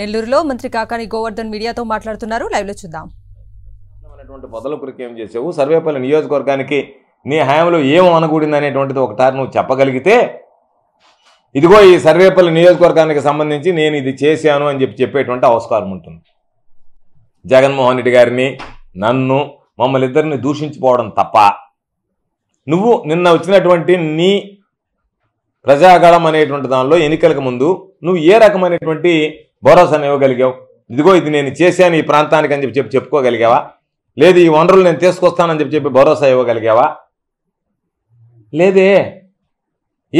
నెల్లూరులో మంత్రి కాకాని గోవర్ధన్ మీడియాతో మాట్లాడుతున్నారు లో చూద్దాం పదల కొరకు ఏం చేసావు సర్వేపల్లి నియోజకవర్గానికి నీ హయాంలో ఏం అనకూడింది అనేటువంటిది ఒకటారు నువ్వు చెప్పగలిగితే ఇదిగో ఈ సర్వేపల్లి నియోజకవర్గానికి సంబంధించి నేను ఇది చేశాను అని చెప్పి చెప్పేటువంటి అవస్కారం ఉంటుంది జగన్మోహన్ రెడ్డి గారిని నన్ను మమ్మల్ని ఇద్దరిని దూషించిపోవడం తప్ప నువ్వు నిన్న వచ్చినటువంటి నీ ప్రజాగళం అనేటువంటి దానిలో ఎన్నికలకు ముందు నువ్వు ఏ రకమైనటువంటి భరోసాను ఇవ్వగలిగావు ఇదిగో ఇది నేను చేశాను ఈ ప్రాంతానికి అని చెప్పి చెప్పుకోగలిగావా లేదు ఈ వనరులు నేను తీసుకొస్తానని చెప్పి చెప్పి భరోసా ఇవ్వగలిగావా లేదే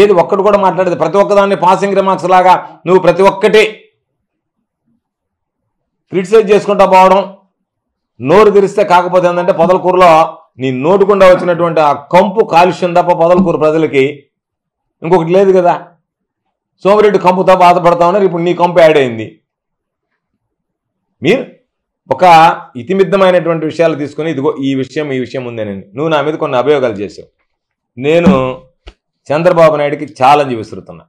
ఏది ఒక్కటి కూడా మాట్లాడేది ప్రతి ఒక్కదాన్ని పాసింగ్ రిమార్క్స్ లాగా నువ్వు ప్రతి ఒక్కటి క్రిటిసైజ్ చేసుకుంటా పోవడం నోరు తెరిస్తే కాకపోతే ఏంటంటే పొదలకూరులో నీ నోటుకుండా వచ్చినటువంటి ఆ కంపు కాలుష్యం తప్ప పొదలకూరు ప్రజలకి ఇంకొకటి లేదు కదా సోమిరెడ్డి కంపుతో బాధపడతా ఉన్నారు ఇప్పుడు నీ కంపు యాడ్ అయింది మీరు ఒక ఇతిమిద్దమైనటువంటి విషయాలు తీసుకుని ఇదిగో ఈ విషయం ఈ విషయం ఉందని నువ్వు నా మీద కొన్ని అభియోగాలు చేసావు నేను చంద్రబాబు నాయుడికి ఛాలెంజ్ విసురుతున్నా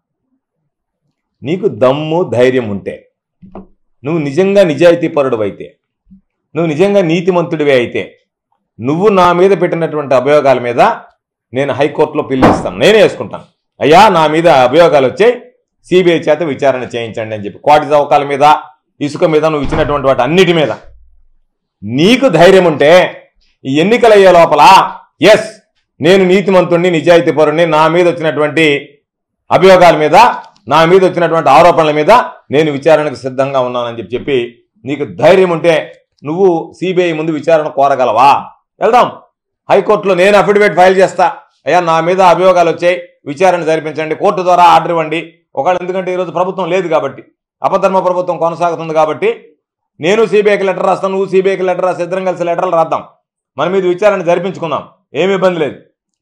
నీకు దమ్ము ధైర్యం ఉంటే నువ్వు నిజంగా నిజాయితీ పరుడు అయితే నువ్వు నిజంగా నీతిమంతుడివే అయితే నువ్వు నా మీద పెట్టినటువంటి అభియోగాల మీద నేను హైకోర్టులో పిల్లిస్తాను నేనే వేసుకుంటాను అయ్యా నా మీద అభియోగాలు వచ్చాయి సిబిఐ చేత విచారణ చేయించండి అని చెప్పి కోటి చౌకాల మీద ఇసుక మీద నువ్వు ఇచ్చినటువంటి వాటి అన్నిటి మీద నీకు ధైర్యం ఉంటే ఈ ఎన్నికలయ్యే లోపల ఎస్ నేను నీతిమంతుణ్ణి పరుణ్ణి నా మీద వచ్చినటువంటి అభియోగాల మీద నా మీద వచ్చినటువంటి ఆరోపణల మీద నేను విచారణకు సిద్ధంగా ఉన్నానని చెప్పి చెప్పి నీకు ధైర్యం ఉంటే నువ్వు సిబిఐ ముందు విచారణ కోరగలవా వెళ్దాం హైకోర్టులో నేను అఫిడవిట్ ఫైల్ చేస్తా అయ్యా నా మీద అభియోగాలు వచ్చాయి విచారణ జరిపించండి కోర్టు ద్వారా ఆర్డర్ ఇవ్వండి ఒకవేళ ఎందుకంటే ఈరోజు ప్రభుత్వం లేదు కాబట్టి అపధర్మ ప్రభుత్వం కొనసాగుతుంది కాబట్టి నేను సిబిఐకి లెటర్ రాస్తాను నువ్వు సిబిఐకి లెటర్ రాసి ఇద్దరం కలిసి లెటర్లు రాద్దాం మన మీద విచారణ జరిపించుకుందాం ఏమి ఇబ్బంది లేదు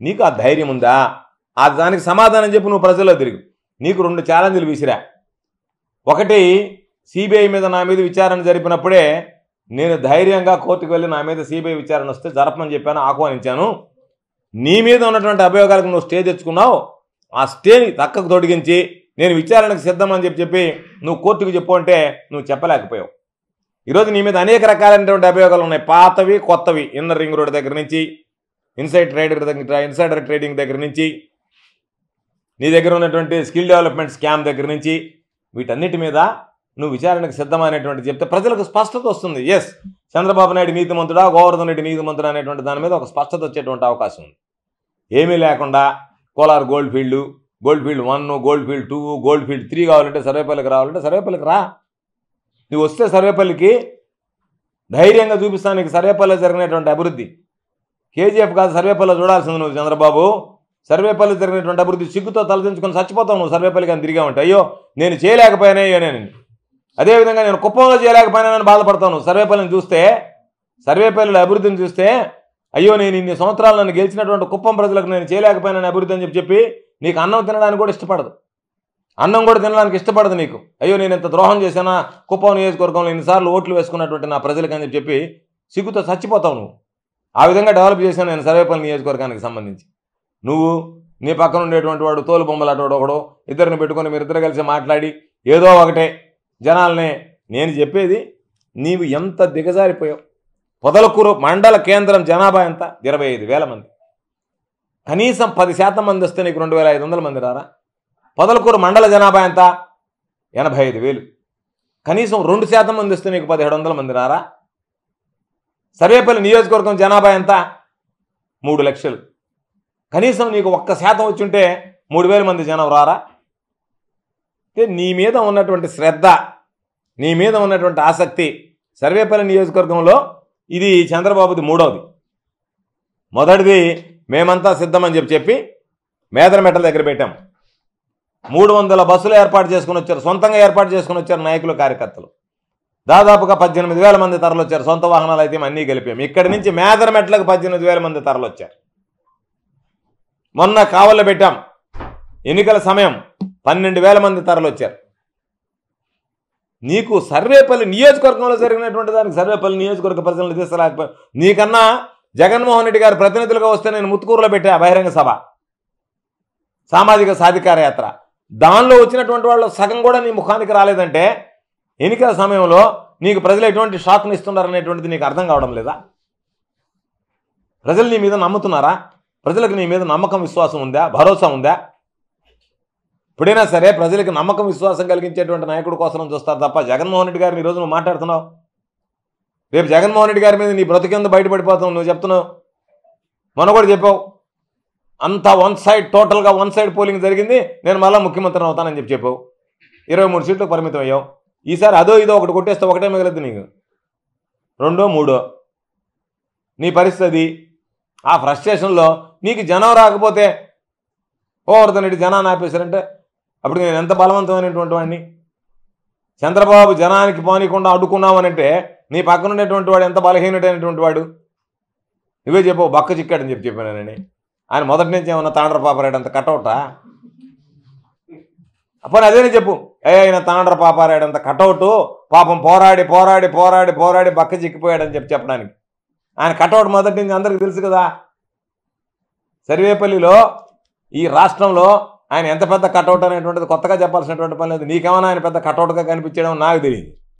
నీకు ఆ ధైర్యం ఉందా ఆ దానికి సమాధానం చెప్పి నువ్వు ప్రజల్లో తిరిగి నీకు రెండు ఛాలెంజ్లు విసిరా ఒకటి సిబిఐ మీద నా మీద విచారణ జరిపినప్పుడే నేను ధైర్యంగా కోర్టుకు వెళ్ళి నా మీద సిబిఐ విచారణ వస్తే జరపమని చెప్పాను ఆహ్వానించాను నీ మీద ఉన్నటువంటి అభయోగాలకు నువ్వు స్టే తెచ్చుకున్నావు ఆ స్టేని తక్కకు తొడిగించి నేను విచారణకు సిద్ధమని చెప్పి చెప్పి నువ్వు కోర్టుకు చెప్పు అంటే నువ్వు చెప్పలేకపోయావు ఈరోజు నీ మీద అనేక రకాలైనటువంటి అభియోగాలు ఉన్నాయి పాతవి కొత్తవి ఇన్నర్ రింగ్ రోడ్ దగ్గర నుంచి ఇన్సైడ్ ట్రేడర్ దగ్గర ఇన్సైడర్ ట్రేడింగ్ దగ్గర నుంచి నీ దగ్గర ఉన్నటువంటి స్కిల్ డెవలప్మెంట్ స్కామ్ దగ్గర నుంచి వీటన్నిటి మీద నువ్వు విచారణకు సిద్ధమైనటువంటి చెప్తే ప్రజలకు స్పష్టత వస్తుంది ఎస్ చంద్రబాబు నాయుడు నీతిమంతుడా గోవర్ధన్ రెడ్డి మంత్రుడు అనేటువంటి దాని మీద ఒక స్పష్టత వచ్చేటువంటి అవకాశం ఉంది ఏమీ లేకుండా Kolar gold field gold field one gold field two gold field three కావాలంటే సర్వేపల్లికి రావాలంటే సర్వేపల్లికి రా నువ్వు వస్తే సర్వేపల్లికి ధైర్యంగా చూపిస్తాను నీకు సర్వేపల్లి జరిగినటువంటి అభివృద్ధి కేజీఎఫ్ కాదు సర్వేపల్లి చూడాల్సింది నువ్వు చంద్రబాబు సర్వేపల్లి జరిగినటువంటి అభివృద్ధి సిగ్గుతో తలదించుకొని చచ్చిపోతావు నువ్వు సర్వేపల్లి కానీ తిరిగా ఉంటాయి అయ్యో నేను చేయలేకపోయానే నేను అదేవిధంగా నేను కుప్పంలో చేయలేకపోయినానని బాధపడతాను సర్వేపల్లిని చూస్తే సర్వేపల్లి అభివృద్ధిని చూస్తే అయ్యో నేను ఇన్ని సంవత్సరాలు నన్ను గెలిచినటువంటి కుప్పం ప్రజలకు నేను చేయలేకపోయినాను అభివృద్ధి అని చెప్పి నీకు అన్నం తినడానికి కూడా ఇష్టపడదు అన్నం కూడా తినడానికి ఇష్టపడదు నీకు అయ్యో నేను ఇంత ద్రోహం చేసానా కుప్పం నియోజకవర్గంలో ఎన్నిసార్లు ఓట్లు వేసుకున్నటువంటి నా ప్రజలకి అని చెప్పి సిగ్గుతో చచ్చిపోతావు నువ్వు ఆ విధంగా డెవలప్ చేశాను నేను సర్వేపల్లి నియోజకవర్గానికి సంబంధించి నువ్వు నీ పక్కన ఉండేటువంటి వాడు తోలు బొమ్మలు అటువంటి ఒకడు ఇద్దరిని పెట్టుకొని మీరిద్దరు కలిసి మాట్లాడి ఏదో ఒకటే జనాలని నేను చెప్పేది నీవు ఎంత దిగజారిపోయావు పొదలకూరు మండల కేంద్రం జనాభా ఎంత ఇరవై ఐదు వేల మంది కనీసం పది శాతం మంది వస్తే నీకు రెండు వేల ఐదు వందల మంది రారా పొదలకూరు మండల జనాభా ఎంత ఎనభై ఐదు వేలు కనీసం రెండు శాతం మంది వస్తే నీకు పదిహేడు వందల మంది రారా సర్వేపల్లి నియోజకవర్గం జనాభా ఎంత మూడు లక్షలు కనీసం నీకు ఒక్క శాతం వచ్చుంటే మూడు వేల మంది జనం రారా అంటే నీ మీద ఉన్నటువంటి శ్రద్ధ నీ మీద ఉన్నటువంటి ఆసక్తి సర్వేపల్లి నియోజకవర్గంలో ఇది చంద్రబాబుది మూడవది మొదటిది మేమంతా సిద్ధమని చెప్పి చెప్పి మేదరమెటల దగ్గర పెట్టాం మూడు వందల బస్సులు ఏర్పాటు చేసుకుని వచ్చారు సొంతంగా ఏర్పాటు చేసుకుని వచ్చారు నాయకులు కార్యకర్తలు దాదాపుగా పద్దెనిమిది వేల మంది తరలు వచ్చారు సొంత వాహనాలు అయితే అన్నీ గెలిపాం ఇక్కడి నుంచి మేదరమెట్లకు పద్దెనిమిది వేల మంది తరలు వచ్చారు మొన్న కావల్లో పెట్టాం ఎన్నికల సమయం పన్నెండు వేల మంది తరలు వచ్చారు నీకు సర్వేపల్లి నియోజకవర్గంలో జరిగినటువంటి దానికి సర్వేపల్లి నియోజకవర్గ ప్రజలను తీసుకురాకపోయి నీకన్నా జగన్మోహన్ రెడ్డి గారు ప్రతినిధులుగా వస్తే నేను ముత్తుకూరులో పెట్టా బహిరంగ సభ సామాజిక సాధికార యాత్ర దానిలో వచ్చినటువంటి వాళ్ళు సగం కూడా నీ ముఖానికి రాలేదంటే ఎన్నికల సమయంలో నీకు ప్రజలు ఎటువంటి షాక్ను ఇస్తున్నారనేటువంటిది నీకు అర్థం కావడం లేదా ప్రజలు నీ మీద నమ్ముతున్నారా ప్రజలకు నీ మీద నమ్మకం విశ్వాసం ఉందా భరోసా ఉందా ఎప్పుడైనా సరే ప్రజలకు నమ్మకం విశ్వాసం కలిగించేటువంటి నాయకుడు కోసం చూస్తారు తప్ప జగన్మోహన్ రెడ్డి గారిని ఈరోజు నువ్వు మాట్లాడుతున్నావు రేపు జగన్మోహన్ రెడ్డి గారి మీద నీ బ్రతికెందు బయటపడిపోతావు నువ్వు చెప్తున్నావు మొన్న కూడా చెప్పావు అంతా వన్ సైడ్ టోటల్గా వన్ సైడ్ పోలింగ్ జరిగింది నేను మళ్ళీ ముఖ్యమంత్రిని అవుతానని చెప్పి చెప్పావు ఇరవై మూడు సీట్లు పరిమితం అయ్యావు ఈసారి అదో ఇదో ఒకటి కొట్టేస్తే ఒకటే మిగలద్దు నీకు రెండో మూడో నీ పరిస్థితి ఆ ఫ్రస్ట్రేషన్లో నీకు జనం రాకపోతే ఓవర్ధన్ రెడ్డి జనాన్ని ఆపేశారంటే అప్పుడు నేను ఎంత బలవంతమైనటువంటి వాడిని చంద్రబాబు జనానికి పోనీకుండా అడ్డుకున్నామనంటే నీ పక్కన ఉండేటువంటి వాడు ఎంత బలహీనటైనటువంటి వాడు నువ్వే చెప్పు బక్క చిక్కాడని చెప్పి చెప్పానని ఆయన మొదటి నుంచి ఏమన్నా తాండ్ర పాపరాయుడు అంత కటౌటా అప్పుడు అదేనే చెప్పు ఏ ఆయన తాండ్ర పాపారాయుడు అంత కటౌటు పాపం పోరాడి పోరాడి పోరాడి పోరాడి బక్క చిక్కిపోయాడని చెప్పి చెప్పడానికి ఆయన కటౌట్ మొదటి నుంచి అందరికీ తెలుసు కదా సర్వేపల్లిలో ఈ రాష్ట్రంలో ఆయన ఎంత పెద్ద కటౌట్ అనేటువంటిది కొత్తగా చెప్పాల్సినటువంటి పని లేదు నీకేమైనా ఆయన పెద్ద కటౌట్గా కనిపించడం నాకు తెలియదు